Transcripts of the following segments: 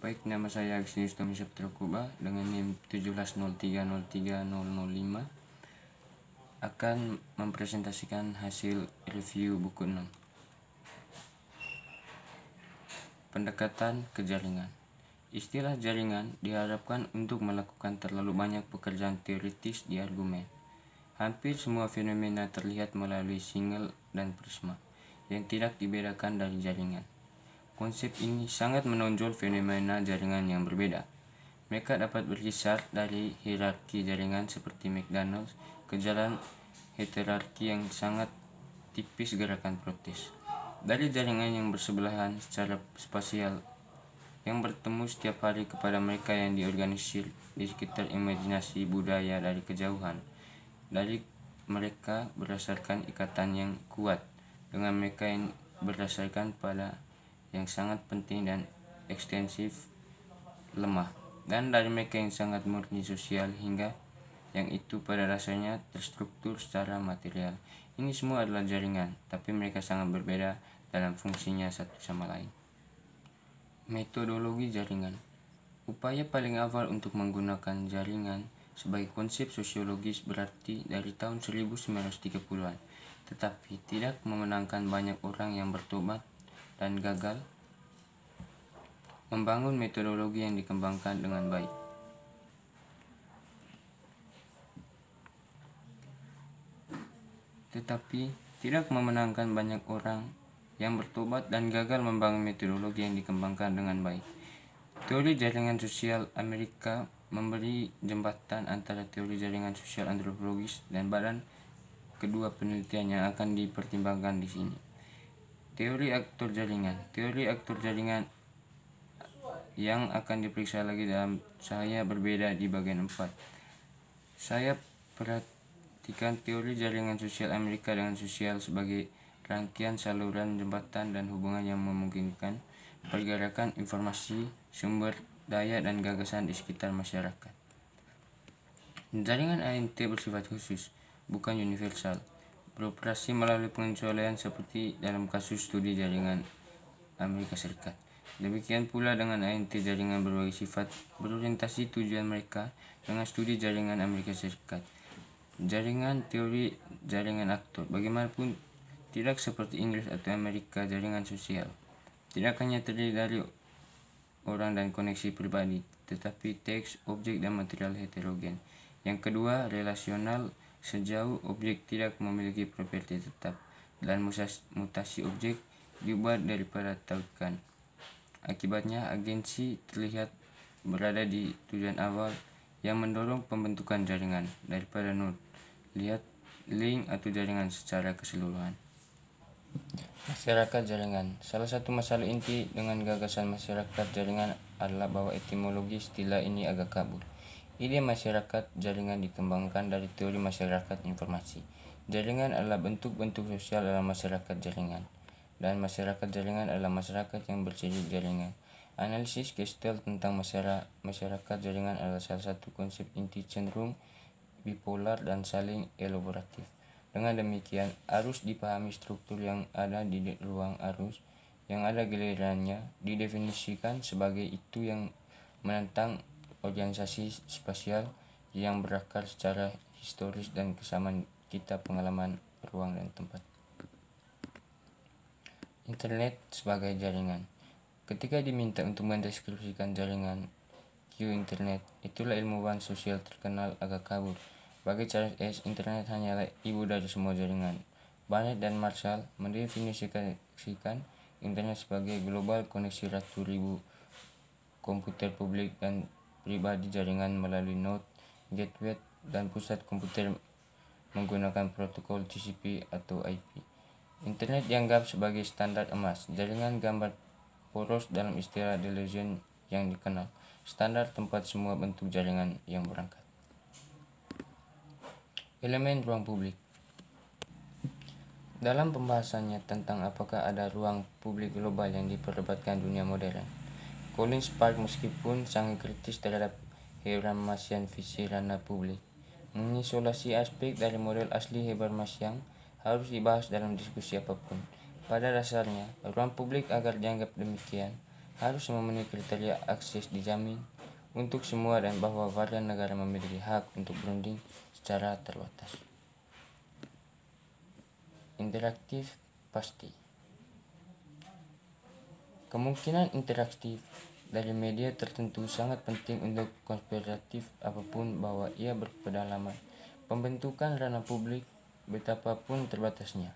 Baik, nama saya Agustinus Tommy Septrokuba dengan NIM 170303005 akan mempresentasikan hasil review buku 6. Pendekatan ke jaringan. Istilah jaringan diharapkan untuk melakukan terlalu banyak pekerjaan teoritis di argumen. Hampir semua fenomena terlihat melalui single dan prisma yang tidak dibedakan dari jaringan. Konsep ini sangat menonjol fenomena jaringan yang berbeda. Mereka dapat berkisar dari hierarki jaringan seperti McDonald's ke jalan heterarki yang sangat tipis gerakan protes. Dari jaringan yang bersebelahan secara spasial yang bertemu setiap hari kepada mereka yang diorganisir di sekitar imajinasi budaya dari kejauhan. Dari mereka berdasarkan ikatan yang kuat dengan mereka yang berdasarkan pada yang sangat penting dan ekstensif lemah dan dari mereka yang sangat murni sosial hingga yang itu pada rasanya terstruktur secara material. Ini semua adalah jaringan, tapi mereka sangat berbeda dalam fungsinya satu sama lain. Metodologi jaringan Upaya paling awal untuk menggunakan jaringan sebagai konsep sosiologis berarti dari tahun 1930-an, tetapi tidak memenangkan banyak orang yang bertobat dan gagal membangun metodologi yang dikembangkan dengan baik. Tetapi tidak memenangkan banyak orang yang bertobat dan gagal membangun metodologi yang dikembangkan dengan baik. Teori jaringan sosial Amerika memberi jembatan antara teori jaringan sosial antropologis dan badan kedua penelitian yang akan dipertimbangkan di sini. Teori aktor jaringan. Teori aktor jaringan yang akan diperiksa lagi dalam saya berbeda di bagian 4. Saya perhatikan teori jaringan sosial Amerika dengan sosial sebagai rangkaian saluran jembatan dan hubungan yang memungkinkan pergerakan informasi, sumber daya dan gagasan di sekitar masyarakat. Jaringan ANT bersifat khusus, bukan universal beroperasi melalui pengecualian seperti dalam kasus studi jaringan Amerika Serikat. Demikian pula dengan ANT jaringan berbagai sifat berorientasi tujuan mereka dengan studi jaringan Amerika Serikat. Jaringan teori jaringan aktor bagaimanapun tidak seperti Inggris atau Amerika jaringan sosial. Tidak hanya terdiri dari orang dan koneksi pribadi, tetapi teks, objek, dan material heterogen. Yang kedua, relasional Sejauh objek tidak memiliki properti tetap dan mutasi objek dibuat daripada tautkan. Akibatnya agensi terlihat berada di tujuan awal yang mendorong pembentukan jaringan daripada node. Lihat link atau jaringan secara keseluruhan. Masyarakat jaringan Salah satu masalah inti dengan gagasan masyarakat jaringan adalah bahwa etimologi istilah ini agak kabur. Ide masyarakat jaringan dikembangkan dari teori masyarakat informasi. Jaringan adalah bentuk-bentuk sosial dalam masyarakat jaringan, dan masyarakat jaringan adalah masyarakat yang berciri jaringan. Analisis Kestel tentang masyarakat jaringan adalah salah satu konsep inti cenderung bipolar dan saling elaboratif. Dengan demikian, arus dipahami struktur yang ada di ruang arus yang ada gilirannya didefinisikan sebagai itu yang menentang organisasi spasial yang berakar secara historis dan kesamaan kita pengalaman ruang dan tempat. Internet sebagai jaringan. Ketika diminta untuk mendeskripsikan jaringan Q internet, itulah ilmuwan sosial terkenal agak kabur. Bagi Charles S, internet hanyalah ibu dari semua jaringan. Barnett dan Marshall mendefinisikan internet sebagai global koneksi ratu ribu komputer publik dan pribadi jaringan melalui node, gateway, dan pusat komputer menggunakan protokol TCP atau IP. Internet dianggap sebagai standar emas, jaringan gambar poros dalam istilah delusion yang dikenal, standar tempat semua bentuk jaringan yang berangkat. Elemen ruang publik dalam pembahasannya tentang apakah ada ruang publik global yang diperdebatkan dunia modern, Collins Park meskipun sangat kritis terhadap Habermasian visi ranah publik. Mengisolasi aspek dari model asli Habermasian harus dibahas dalam diskusi apapun. Pada dasarnya, ruang publik agar dianggap demikian harus memenuhi kriteria akses dijamin untuk semua dan bahwa warga negara memiliki hak untuk berunding secara terbatas. Interaktif pasti. Kemungkinan interaktif dari media tertentu sangat penting untuk konspiratif apapun bahwa ia berpedalaman pembentukan ranah publik betapapun terbatasnya.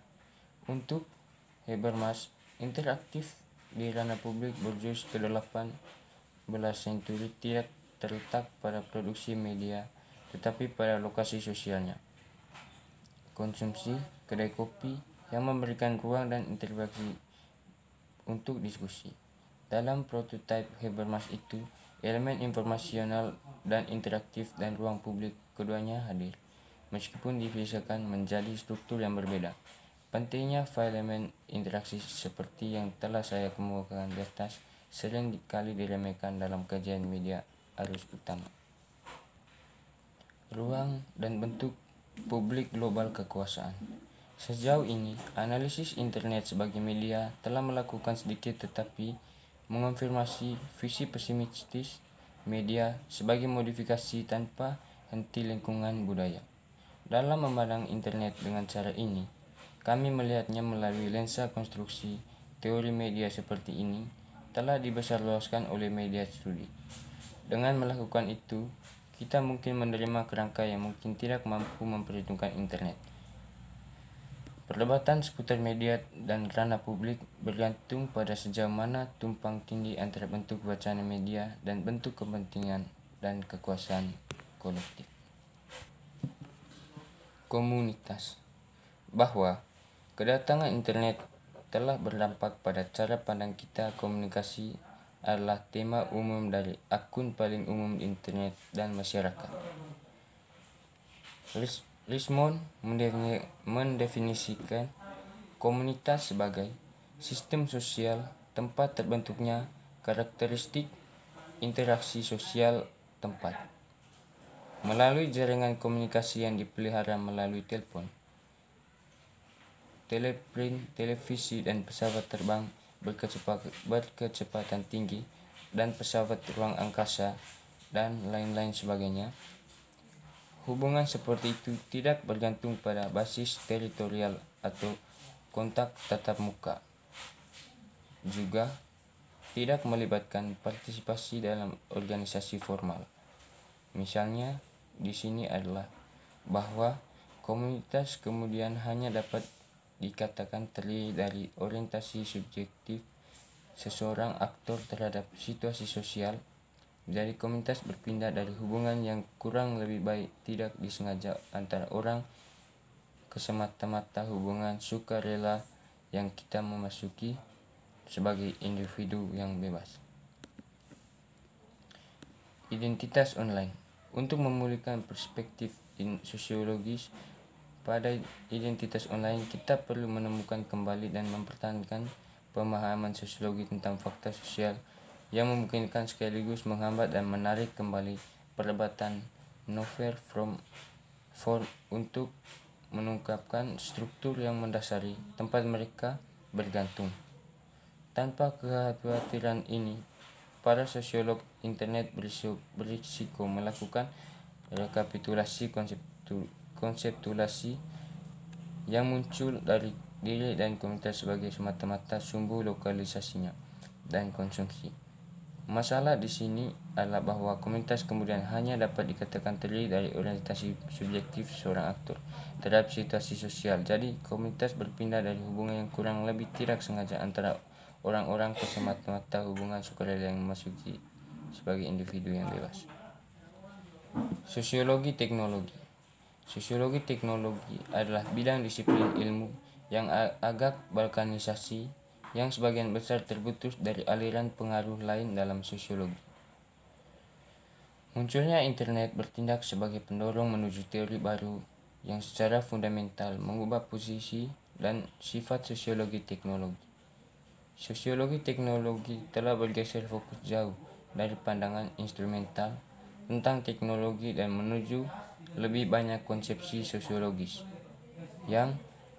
Untuk Habermas, interaktif di ranah publik berjurus ke-18 senturi tidak terletak pada produksi media tetapi pada lokasi sosialnya. Konsumsi, kedai kopi yang memberikan ruang dan interaksi untuk diskusi. Dalam prototipe Habermas itu, elemen informasional dan interaktif dan ruang publik keduanya hadir, meskipun dipisahkan menjadi struktur yang berbeda. Pentingnya elemen interaksi seperti yang telah saya kemukakan di atas sering dikali diremehkan dalam kajian media arus utama. Ruang dan bentuk publik global kekuasaan. Sejauh ini, analisis internet sebagai media telah melakukan sedikit tetapi mengonfirmasi visi pesimistis media sebagai modifikasi tanpa henti lingkungan budaya. Dalam memandang internet dengan cara ini, kami melihatnya melalui lensa konstruksi teori media seperti ini telah dibesarluaskan oleh media studi. Dengan melakukan itu, kita mungkin menerima kerangka yang mungkin tidak mampu memperhitungkan internet. Perdebatan seputar media dan ranah publik bergantung pada sejauh mana tumpang tindih antara bentuk wacana media dan bentuk kepentingan dan kekuasaan kolektif. Komunitas bahwa kedatangan internet telah berdampak pada cara pandang kita komunikasi adalah tema umum dari akun paling umum internet dan masyarakat. Terus Lismon mendefinisikan komunitas sebagai sistem sosial tempat terbentuknya karakteristik interaksi sosial tempat melalui jaringan komunikasi yang dipelihara melalui telepon, teleprint, televisi, dan pesawat terbang berkecepatan tinggi dan pesawat ruang angkasa dan lain-lain sebagainya Hubungan seperti itu tidak bergantung pada basis teritorial atau kontak tatap muka. Juga tidak melibatkan partisipasi dalam organisasi formal. Misalnya, di sini adalah bahwa komunitas kemudian hanya dapat dikatakan terdiri dari orientasi subjektif seseorang aktor terhadap situasi sosial dari komunitas berpindah dari hubungan yang kurang lebih baik tidak disengaja antara orang ke semata-mata hubungan sukarela yang kita memasuki sebagai individu yang bebas. Identitas online untuk memulihkan perspektif in sosiologis pada identitas online kita perlu menemukan kembali dan mempertahankan pemahaman sosiologi tentang fakta sosial yang memungkinkan sekaligus menghambat dan menarik kembali perdebatan novel from for untuk mengungkapkan struktur yang mendasari tempat mereka bergantung. Tanpa kekhawatiran ini, para sosiolog internet berisiko melakukan rekapitulasi konseptu, konseptulasi yang muncul dari diri dan komunitas sebagai semata-mata sumbu lokalisasinya dan konsumsi. Masalah di sini adalah bahwa komunitas kemudian hanya dapat dikatakan terdiri dari orientasi subjektif seorang aktor terhadap situasi sosial. Jadi, komunitas berpindah dari hubungan yang kurang lebih tidak sengaja antara orang-orang ke semata-mata hubungan sukarela yang memasuki sebagai individu yang bebas. Sosiologi teknologi. Sosiologi teknologi adalah bidang disiplin ilmu yang agak balkanisasi yang sebagian besar terputus dari aliran pengaruh lain dalam sosiologi. Munculnya internet bertindak sebagai pendorong menuju teori baru yang secara fundamental mengubah posisi dan sifat sosiologi teknologi. Sosiologi teknologi telah bergeser fokus jauh dari pandangan instrumental tentang teknologi dan menuju lebih banyak konsepsi sosiologis yang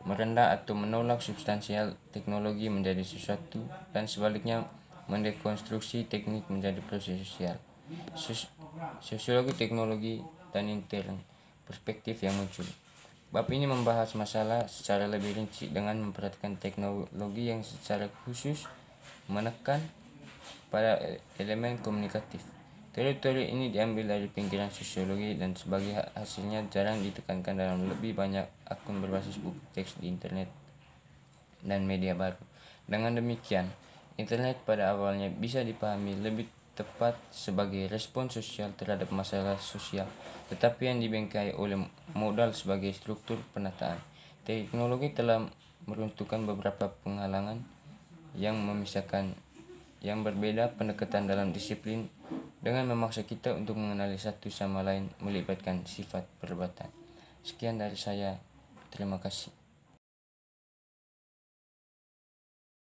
merendah atau menolak substansial teknologi menjadi sesuatu dan sebaliknya mendekonstruksi teknik menjadi proses sosial. Sos sosiologi teknologi dan intern perspektif yang muncul. Bab ini membahas masalah secara lebih rinci dengan memperhatikan teknologi yang secara khusus menekan pada elemen komunikatif. Teori-teori ini diambil dari pinggiran sosiologi dan sebagai hasilnya jarang ditekankan dalam lebih banyak akun berbasis buku teks di internet dan media baru. Dengan demikian, internet pada awalnya bisa dipahami lebih tepat sebagai respon sosial terhadap masalah sosial, tetapi yang dibengkai oleh modal sebagai struktur penataan. Teknologi telah meruntuhkan beberapa penghalangan yang memisahkan yang berbeda pendekatan dalam disiplin dengan memaksa kita untuk mengenali satu sama lain melibatkan sifat perbuatan. Sekian dari saya, terima kasih.